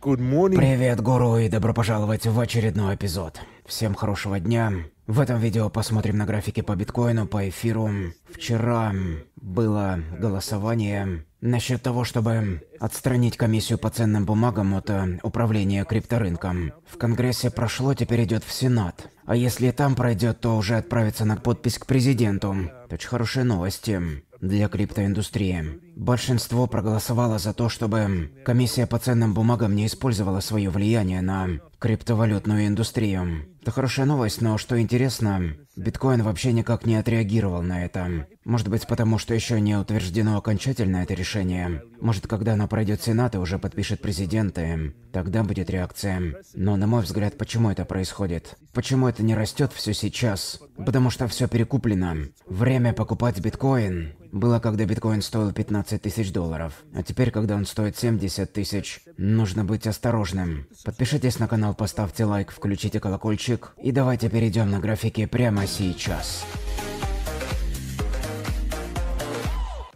Good morning. Привет, гуру, и добро пожаловать в очередной эпизод. Всем хорошего дня. В этом видео посмотрим на графики по биткоину, по эфиру. Вчера было голосование насчет того, чтобы отстранить комиссию по ценным бумагам от э, управления крипторынком. В Конгрессе прошло, теперь идет в Сенат. А если там пройдет, то уже отправится на подпись к президенту. Это очень хорошие новости для криптоиндустрии. Большинство проголосовало за то, чтобы комиссия по ценным бумагам не использовала свое влияние на криптовалютную индустрию. Это хорошая новость, но что интересно, биткоин вообще никак не отреагировал на это. Может быть потому, что еще не утверждено окончательно это решение. Может, когда оно пройдет Сенат и уже подпишет президенты, тогда будет реакция. Но на мой взгляд, почему это происходит? Почему это не растет все сейчас? Потому что все перекуплено. Время покупать биткоин было, когда биткоин стоил 15 15 тысяч долларов. А теперь, когда он стоит 70 тысяч, нужно быть осторожным. Подпишитесь на канал, поставьте лайк, включите колокольчик. И давайте перейдем на графики прямо сейчас.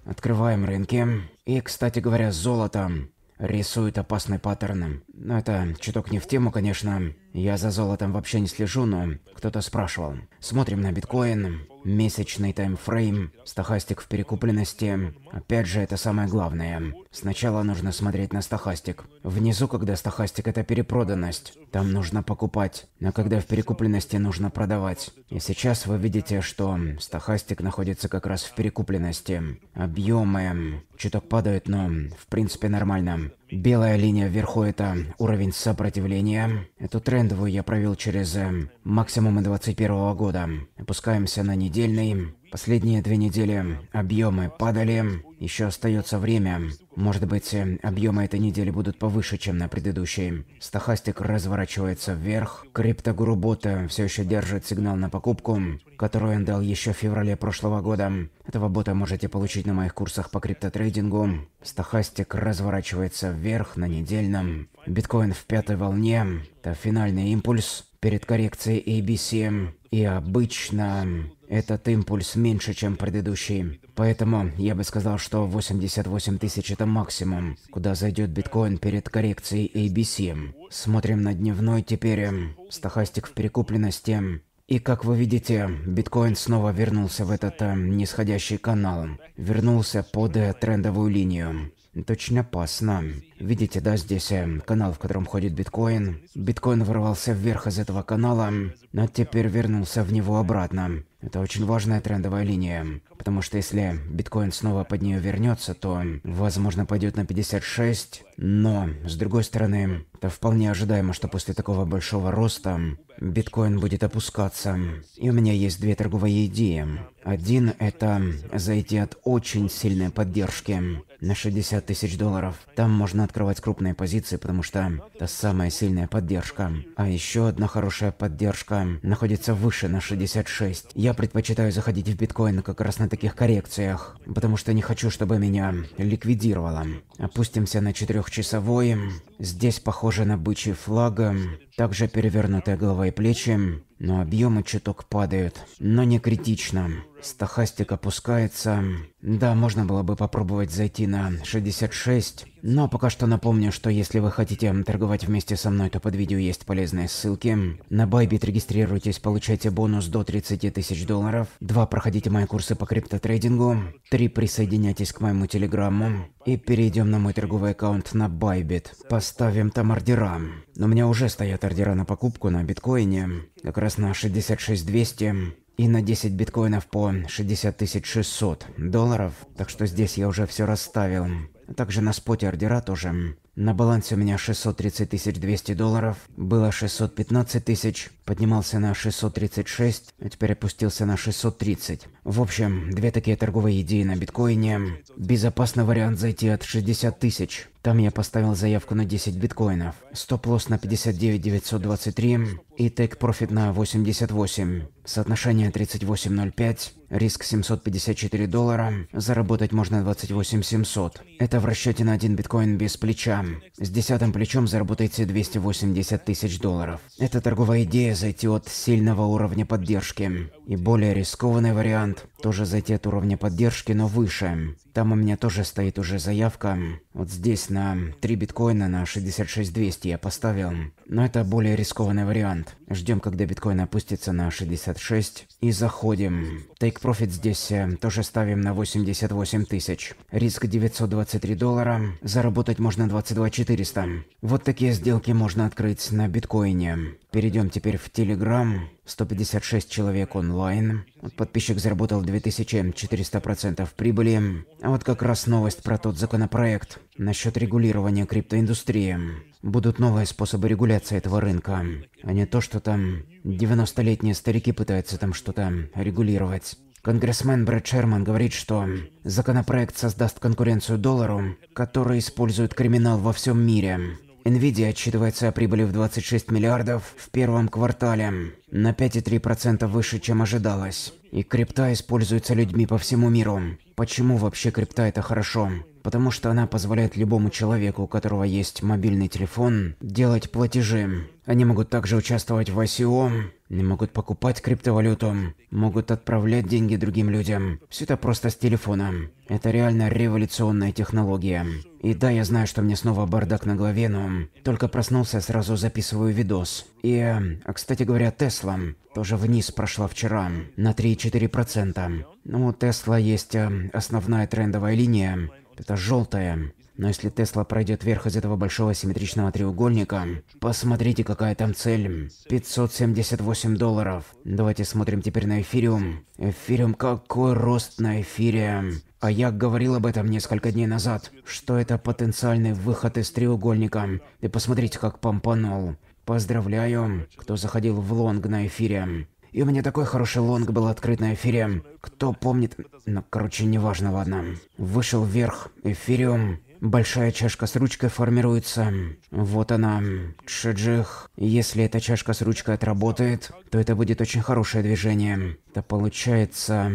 Открываем рынки. И, кстати говоря, золото рисует опасный паттерн. Это чуток не в тему, конечно. Я за золотом вообще не слежу, но кто-то спрашивал. Смотрим на биткоин, месячный таймфрейм, стахастик в перекупленности. Опять же, это самое главное. Сначала нужно смотреть на стахастик. Внизу, когда стахастик это перепроданность, там нужно покупать. Но когда в перекупленности нужно продавать. И сейчас вы видите, что стахастик находится как раз в перекупленности. Объемы чуток падают, но в принципе нормально. Белая линия вверху – это уровень сопротивления. Эту трендовую я провел через э, максимумы 21 года. Опускаемся на недельный. Последние две недели объемы падали, еще остается время. Может быть, э, объемы этой недели будут повыше, чем на предыдущей. Стохастик разворачивается вверх. Криптогуру бота все еще держит сигнал на покупку, которую он дал еще в феврале прошлого года. Этого бота можете получить на моих курсах по криптотрейдингу. Стохастик разворачивается вверх на недельном. Биткоин в пятой волне. Это финальный импульс перед коррекцией ABC. И обычно этот импульс меньше, чем предыдущий. Поэтому я бы сказал, что 88 тысяч это максимум, куда зайдет биткоин перед коррекцией ABC. Смотрим на дневной теперь. Эм, стахастик в перекупленности. И как вы видите, биткоин снова вернулся в этот э, нисходящий канал. Вернулся под э, трендовую линию. Это очень опасно. Видите, да, здесь э, канал, в котором ходит биткоин. Биткоин ворвался вверх из этого канала, но теперь вернулся в него обратно. Это очень важная трендовая линия, потому что если биткоин снова под нее вернется, то, возможно, пойдет на 56, но, с другой стороны, это вполне ожидаемо, что после такого большого роста биткоин будет опускаться. И у меня есть две торговые идеи. Один – это зайти от очень сильной поддержки на 60 тысяч долларов. Там можно открывать крупные позиции, потому что это самая сильная поддержка. А еще одна хорошая поддержка находится выше на 66. Я предпочитаю заходить в биткоин как раз на таких коррекциях, потому что не хочу, чтобы меня ликвидировало. Опустимся на 4-часовой. Здесь похоже на бычий флаг, эм, также перевернутая голова и плечи, эм, но объемы чуток падают, но не критично. Стахастик опускается. Эм, да, можно было бы попробовать зайти на 66, но пока что напомню, что если вы хотите торговать вместе со мной, то под видео есть полезные ссылки. На Bybit регистрируйтесь, получайте бонус до 30 тысяч долларов. Два, Проходите мои курсы по криптотрейдингу. Три, Присоединяйтесь к моему телеграмму. И перейдем на мой торговый аккаунт на Bybit. Поставим там ордера. Но у меня уже стоят ордера на покупку на биткоине. Как раз на 66200 и на 10 биткоинов по 60 600 долларов, так что здесь я уже все расставил. Также на споте ордера тоже. На балансе у меня 630 200 долларов, было 615 тысяч, поднимался на 636, а теперь опустился на 630. В общем, две такие торговые идеи на биткоине. Безопасный вариант зайти от 60 тысяч. Там я поставил заявку на 10 биткоинов, стоп-лосс на 59 923 и тейк-профит на 88. Соотношение 38.05, риск 754 доллара, заработать можно 28 700. Это в расчете на один биткоин без плеча. С десятым плечом заработаете 280 тысяч долларов. Это торговая идея зайти от сильного уровня поддержки. И более рискованный вариант тоже зайти от уровня поддержки, но выше. Там у меня тоже стоит уже заявка. Вот здесь на 3 биткоина на 66200 я поставил. Но это более рискованный вариант. Ждем, когда биткоин опустится на 66 и заходим. Take Profit здесь э, тоже ставим на 88 тысяч. Риск 923 доллара. Заработать можно 22 400. Вот такие сделки можно открыть на биткоине. Перейдем теперь в Telegram. 156 человек онлайн. подписчик заработал 2400% прибыли. А вот как раз новость про тот законопроект насчет регулирования криптоиндустрии. Будут новые способы регуляции этого рынка, а не то, что там 90-летние старики пытаются там что-то регулировать. Конгрессмен Брэд Шерман говорит, что законопроект создаст конкуренцию доллару, который использует криминал во всем мире. Nvidia отчитывается о прибыли в 26 миллиардов в первом квартале, на 5,3% выше, чем ожидалось. И крипта используется людьми по всему миру. Почему вообще крипта это хорошо? потому что она позволяет любому человеку, у которого есть мобильный телефон, делать платежи. Они могут также участвовать в ICO, не могут покупать криптовалюту, могут отправлять деньги другим людям. Все это просто с телефона. Это реально революционная технология. И да, я знаю, что мне снова бардак на голове, но только проснулся, сразу записываю видос. И, а, кстати говоря, Тесла тоже вниз прошла вчера на 3-4%. Ну, у Тесла есть а, основная трендовая линия, это желтое. Но если Тесла пройдет вверх из этого большого симметричного треугольника, посмотрите, какая там цель. 578 долларов. Давайте смотрим теперь на эфириум. Эфириум, какой рост на эфире. А я говорил об этом несколько дней назад, что это потенциальный выход из треугольника. И посмотрите, как помпанул. Поздравляю, кто заходил в лонг на эфире. И у меня такой хороший лонг был открыт на эфире. Кто помнит... Ну, короче, неважно, ладно. Вышел вверх, эфириум. Большая чашка с ручкой формируется. Вот она. Шиджих. Если эта чашка с ручкой отработает, то это будет очень хорошее движение. Это получается...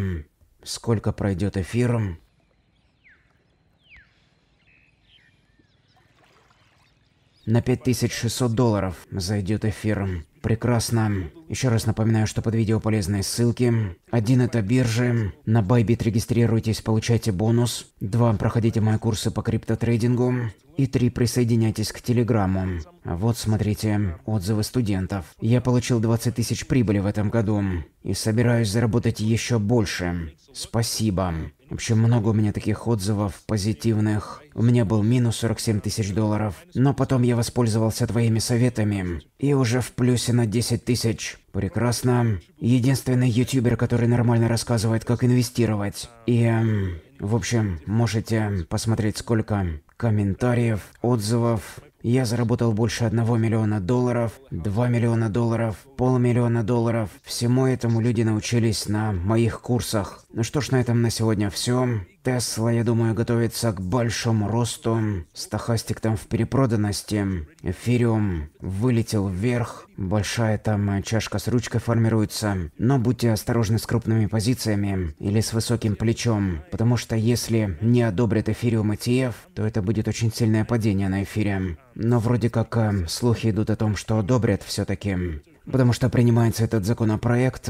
Сколько пройдет эфир? На 5600 долларов зайдет эфир. Прекрасно. Еще раз напоминаю, что под видео полезные ссылки. Один это биржи. На Bybit регистрируйтесь, получайте бонус. Два проходите мои курсы по криптотрейдингу. И три присоединяйтесь к Телеграму. Вот смотрите, отзывы студентов. Я получил 20 тысяч прибыли в этом году. И собираюсь заработать еще больше. Спасибо. В общем, много у меня таких отзывов, позитивных. У меня был минус 47 тысяч долларов. Но потом я воспользовался твоими советами. И уже в плюсе на 10 тысяч. Прекрасно. Единственный ютубер, который нормально рассказывает, как инвестировать. И, эм, в общем, можете посмотреть, сколько комментариев, отзывов. Я заработал больше 1 миллиона долларов, 2 миллиона долларов, полмиллиона долларов. Всему этому люди научились на моих курсах. Ну что ж, на этом на сегодня все. Тесла, я думаю, готовится к большому росту. Стохастик там в перепроданности. Эфириум вылетел вверх. Большая там чашка с ручкой формируется. Но будьте осторожны с крупными позициями или с высоким плечом. Потому что если не одобрят эфириум ETF, то это будет очень сильное падение на эфире. Но вроде как э, слухи идут о том, что одобрят все-таки. Потому что принимается этот законопроект,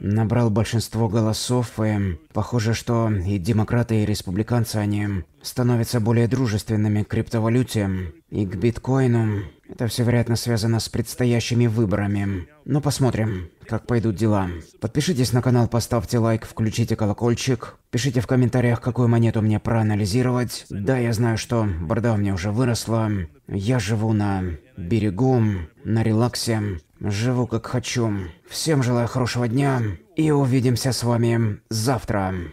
набрал большинство голосов, и похоже, что и демократы, и республиканцы, они становятся более дружественными к криптовалюте и к биткоину. Это все, вероятно, связано с предстоящими выборами. Но посмотрим, как пойдут дела. Подпишитесь на канал, поставьте лайк, включите колокольчик. Пишите в комментариях, какую монету мне проанализировать. Да, я знаю, что борда у меня уже выросла. Я живу на берегу, на релаксе. Живу как хочу. Всем желаю хорошего дня и увидимся с вами завтра.